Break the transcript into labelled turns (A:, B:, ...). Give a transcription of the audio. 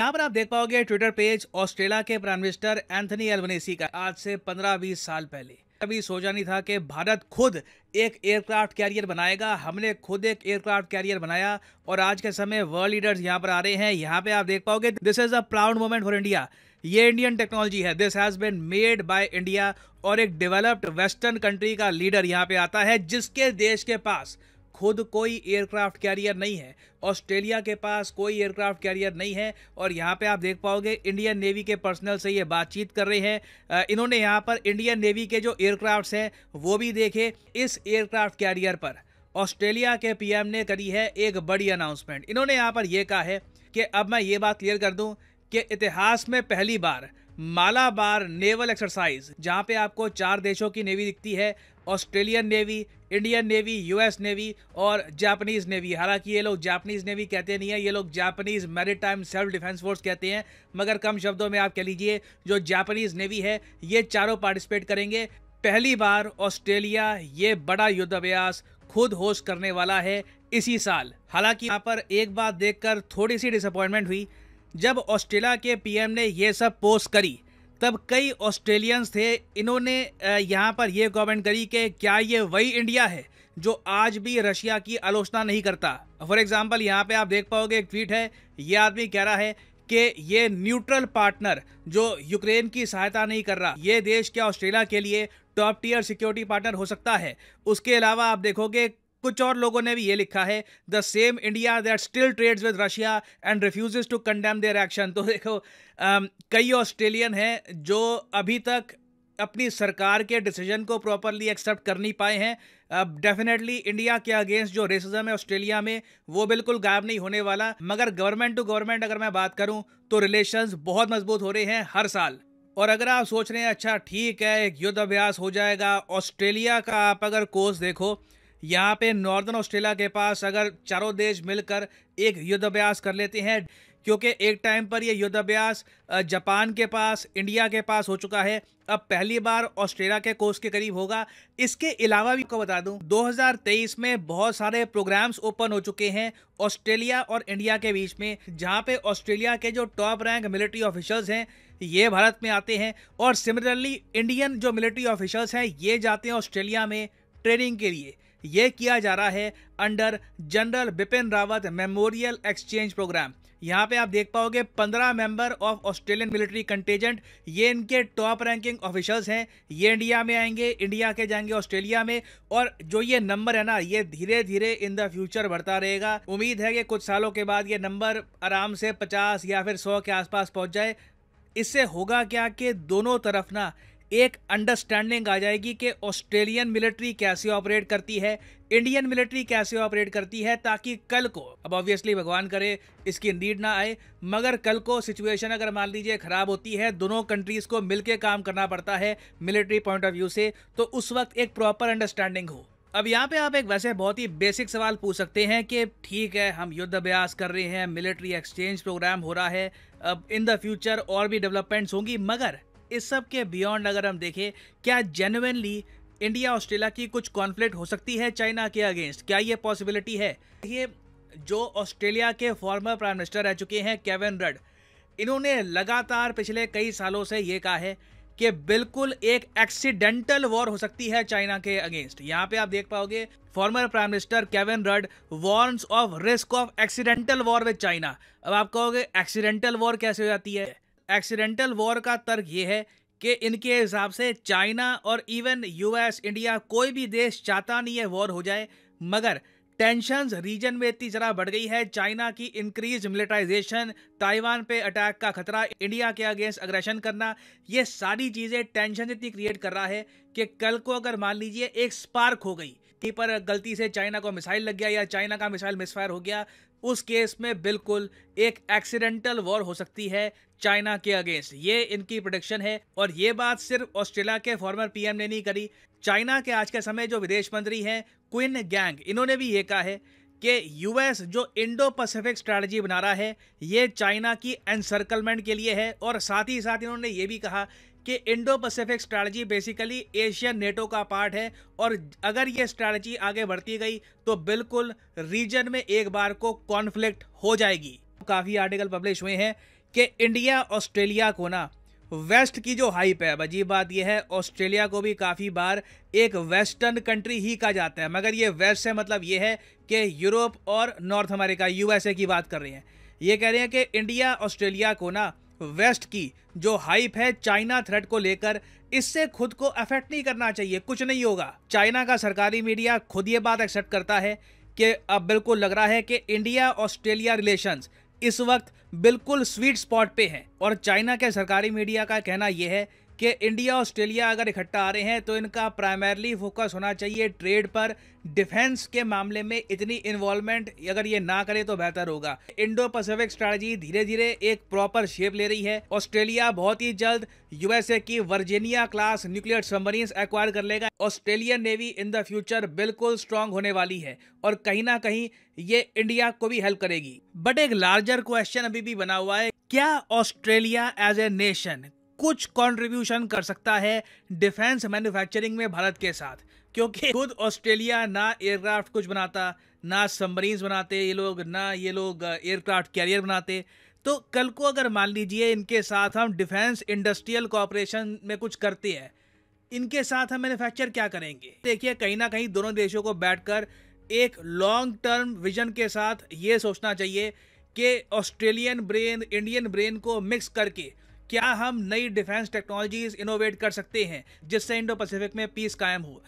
A: यहाँ पर आप देख पाओगे ट्विटर पेज ऑस्ट्रेलिया के प्राइम मिनिस्टर एंथनी एल्वनेसी का आज से 15-20 साल पहले कभी सोचा नहीं था कि भारत खुद एक एयरक्राफ्ट कैरियर बनाएगा हमने खुद एक एयरक्राफ्ट कैरियर बनाया और आज के समय वर्ल्ड लीडर्स यहाँ पर आ रहे हैं यहाँ पे आप देख पाओगे this is a proud moment for India ये इंडियन टेक्नोलॉजी है this has been made by India और एक डेवलप्ड वेस्टर्न कंट्री का लीडर यहाँ पे आता है जिसके देश के पास खुद कोई एयरक्राफ्ट कैरियर नहीं है ऑस्ट्रेलिया के पास कोई एयरक्राफ्ट कैरियर नहीं है और यहाँ पे आप देख पाओगे इंडियन नेवी के पर्सनल से ये बातचीत कर रहे हैं इन्होंने यहाँ पर इंडियन नेवी के जो एयरक्राफ्ट हैं वो भी देखे इस एयरक्राफ्ट कैरियर पर ऑस्ट्रेलिया के पी ने करी है एक बड़ी अनाउंसमेंट इन्होंने यहाँ पर यह कहा है कि अब मैं ये बात क्लियर कर दूँ कि इतिहास में पहली बार मालाबार नेवल एक्सरसाइज जहां पे आपको चार देशों की नेवी दिखती है Australian navy Indian navy US navy और जापानीज नेवी हालांकि ये लोग जापानीज नेवी कहते नहीं है ये लोग Japanese maritime self defence force कहते हैं मगर कम शब्दों में आप कह लीजिए जो जापानीज नेवी है ये चारों पार्टिसिपेट करेंगे पहली बार ऑस्ट्रेलिया ये बड़ा युद्धाभ्यास खुद होस्ट करने वाला है इसी साल हालांकि यहाँ पर एक बात देखकर थोड़ी सी डिसअपॉइंटमेंट हुई जब ऑस्ट्रेलिया के पीएम ने ये सब पोस्ट करी तब कई ऑस्ट्रेलियंस थे इन्होंने यहाँ पर यह कमेंट करी कि क्या ये वही इंडिया है जो आज भी रशिया की आलोचना नहीं करता फॉर एग्जाम्पल यहाँ पे आप देख पाओगे एक ट्वीट है ये आदमी कह रहा है कि ये न्यूट्रल पार्टनर जो यूक्रेन की सहायता नहीं कर रहा ये देश क्या ऑस्ट्रेलिया के लिए टॉप टीयर सिक्योरिटी पार्टनर हो सकता है उसके अलावा आप देखोगे कुछ और लोगों ने भी ये लिखा है the same India that still trades with Russia and refuses to condemn their action तो देखो कई ऑस्ट्रेलियन हैं जो अभी तक अपनी सरकार के डिसीजन को प्रॉपरली एक्सेप्ट कर नहीं पाए हैं अब डेफिनेटली इंडिया के अगेंस्ट जो रेसिज्म है ऑस्ट्रेलिया में वो बिल्कुल गायब नहीं होने वाला मगर गवर्नमेंट टू गवर्नमेंट अगर मैं बात करूं तो रिलेशंस बहुत मजबूत हो रहे हैं हर साल और अगर आप सोच रहे हैं अच्छा ठीक है एक युद्ध अभ्यास हो जाएगा ऑस्ट्रेलिया का आप अगर कोर्स देखो यहाँ पे नॉर्दर्न ऑस्ट्रेलिया के पास अगर चारों देश मिलकर एक युद्धाभ्यास कर लेते हैं क्योंकि एक टाइम पर यह युद्धाभ्यास जापान के पास इंडिया के पास हो चुका है अब पहली बार ऑस्ट्रेलिया के कोस्ट के करीब होगा इसके अलावा भी को बता दूं 2023 में बहुत सारे प्रोग्राम्स ओपन हो चुके हैं ऑस्ट्रेलिया और इंडिया के बीच में जहां पे ऑस्ट्रेलिया के जो टॉप रैंक मिलिट्री ऑफिसर्स हैं ये भारत में आते हैं और सिमिलरली इंडियन जो मिलिट्री ऑफिसर्स हैं ये जाते हैं ऑस्ट्रेलिया में ट्रेनिंग के लिए ये किया जा रहा है under general Bipin Rawat memorial exchange program यहाँ पे आप देख पाओगे 15 member of Australian military contingent ये इनके टॉप रैंकिंग ऑफिसर्स हैं ये इंडिया में आएंगे इंडिया के जाएंगे ऑस्ट्रेलिया में और जो ये नंबर है ना ये धीरे धीरे इन द फ्यूचर बढ़ता रहेगा उम्मीद है कि कुछ सालों के बाद ये नंबर आराम से 50 या फिर 100 के आसपास पहुंच जाए इससे होगा क्या कि दोनों तरफ ना एक अंडरस्टैंडिंग आ जाएगी कि ऑस्ट्रेलियन मिलिट्री कैसे ऑपरेट करती है इंडियन मिलिट्री कैसे ऑपरेट करती है ताकि कल को अब ऑब्वियसली भगवान करे इसकी नीड ना आए मगर कल को सिचुएशन अगर मान लीजिए खराब होती है दोनों कंट्रीज को मिलकर काम करना पड़ता है मिलिट्री पॉइंट ऑफ व्यू से तो उस वक्त एक प्रॉपर अंडरस्टैंडिंग हो अब यहाँ पे आप एक वैसे बहुत ही बेसिक सवाल पूछ सकते हैं कि ठीक है हम युद्ध अभ्यास कर रहे हैं मिलिट्री एक्सचेंज प्रोग्राम हो रहा है अब इन द फ्यूचर और भी डेवलपमेंट्स होंगी मगर इस सब के बियॉन्ड अगर हम देखें क्या जेनुनली इंडिया ऑस्ट्रेलिया की कुछ कॉन्फ्लिक्ट हो सकती है चाइना के अगेंस्ट क्या ये पॉसिबिलिटी है ये जो ऑस्ट्रेलिया के फॉर्मर प्राइम मिनिस्टर रह चुके हैं केविन रड इन्होंने लगातार पिछले कई सालों से ये कहा है कि बिल्कुल एक एक्सीडेंटल वॉर हो सकती है चाइना के अगेंस्ट यहाँ पे आप देख पाओगे former prime minister Kevin Rudd warns of risk of accidental war with China अब आप कहोगे एक्सीडेंटल वॉर कैसे हो जाती है एक्सीडेंटल वॉर का तर्क ये है कि इनके हिसाब से चाइना और इवन यूएस इंडिया कोई भी देश चाहता नहीं है वॉर हो जाए मगर टेंशन रीजन में इतनी ज़रा बढ़ गई है चाइना की इंक्रीज मिलिटाइजेशन ताइवान पे अटैक का खतरा इंडिया के अगेंस्ट अग्रेशन करना ये सारी चीज़ें टेंशन इतनी क्रिएट कर रहा है कि कल को अगर मान लीजिए एक स्पार्क हो गई कि पर गलती से चाइना को मिसाइल लग गया या चाइना का मिसाइल मिसफायर हो गया उस केस में बिल्कुल एक एक्सीडेंटल वॉर हो सकती है चाइना के अगेंस्ट ये इनकी प्रोडिक्शन है और ये बात सिर्फ ऑस्ट्रेलिया के फॉर्मर पीएम ने नहीं करी चाइना के आज के समय जो विदेश मंत्री हैं क्विन गैंग इन्होंने भी ये कहा है कि यूएस जो इंडो पैसिफिक स्ट्रैटेजी बना रहा है ये चाइना की एनसर्कलमेंट के लिए है और साथ ही साथ इन्होंने ये भी कहा कि Indo Pacific strategy basically Asian NATO का पार्ट है और अगर ये स्ट्रैटेजी आगे बढ़ती गई तो बिल्कुल रीजन में एक बार को कॉन्फ्लिक्ट हो जाएगी काफ़ी आर्टिकल पब्लिश हुए हैं कि इंडिया ऑस्ट्रेलिया को ना वेस्ट की जो हाइप है अजीब बात यह है ऑस्ट्रेलिया को भी काफ़ी बार एक वेस्टर्न कंट्री ही कहा जाता है मगर ये वेस्ट से मतलब ये है कि यूरोप और नॉर्थ अमेरिका यूएसए की बात कर रहे हैं ये कह रहे हैं कि इंडिया ऑस्ट्रेलिया को ना वेस्ट की जो हाइप है चाइना थ्रेट को लेकर इससे खुद को अफेक्ट नहीं करना चाहिए कुछ नहीं होगा चाइना का सरकारी मीडिया खुद ये बात एक्सेप्ट करता है कि अब बिल्कुल लग रहा है कि इंडिया ऑस्ट्रेलिया रिलेशंस इस वक्त बिल्कुल स्वीट स्पॉट पे हैं और चाइना के सरकारी मीडिया का कहना यह है कि इंडिया ऑस्ट्रेलिया अगर इकट्ठा आ रहे हैं तो इनका प्राइमरली फोकस होना चाहिए ट्रेड पर डिफेंस के मामले में इतनी इन्वॉल्वमेंट अगर ये ना करे तो बेहतर होगा इंडो पैसिफिक स्ट्रेटजी धीरे धीरे एक प्रॉपर शेप ले रही है ऑस्ट्रेलिया बहुत ही जल्द यूएसए की Virginia class nuclear submarine acquire कर लेगा Australian navy in the future बिल्कुल स्ट्रांग होने वाली है और कहीं ना कहीं ये इंडिया को भी हेल्प करेगी बट एक लार्जर क्वेश्चन अभी भी बना हुआ है क्या ऑस्ट्रेलिया एज ए नेशन कुछ कंट्रीब्यूशन कर सकता है डिफेंस मैन्युफैक्चरिंग में भारत के साथ क्योंकि खुद ऑस्ट्रेलिया ना एयरक्राफ्ट कुछ बनाता ना सबमरीन्स बनाते ये लोग ना ये लोग एयरक्राफ्ट कैरियर बनाते तो कल को अगर मान लीजिए इनके साथ हम डिफेंस इंडस्ट्रियल कॉपरेशन में कुछ करते हैं इनके साथ हम मैन्युफैक्चर क्या करेंगे देखिए कहीं ना कहीं दोनों देशों को बैठकर एक लॉन्ग टर्म विजन के साथ ये सोचना चाहिए कि ऑस्ट्रेलियन ब्रेन इंडियन ब्रेन को मिक्स करके क्या हम नई डिफेंस टेक्नोलॉजीज इनोवेट कर सकते हैं जिससे इंडो पैसिफिक में पीस कायम हो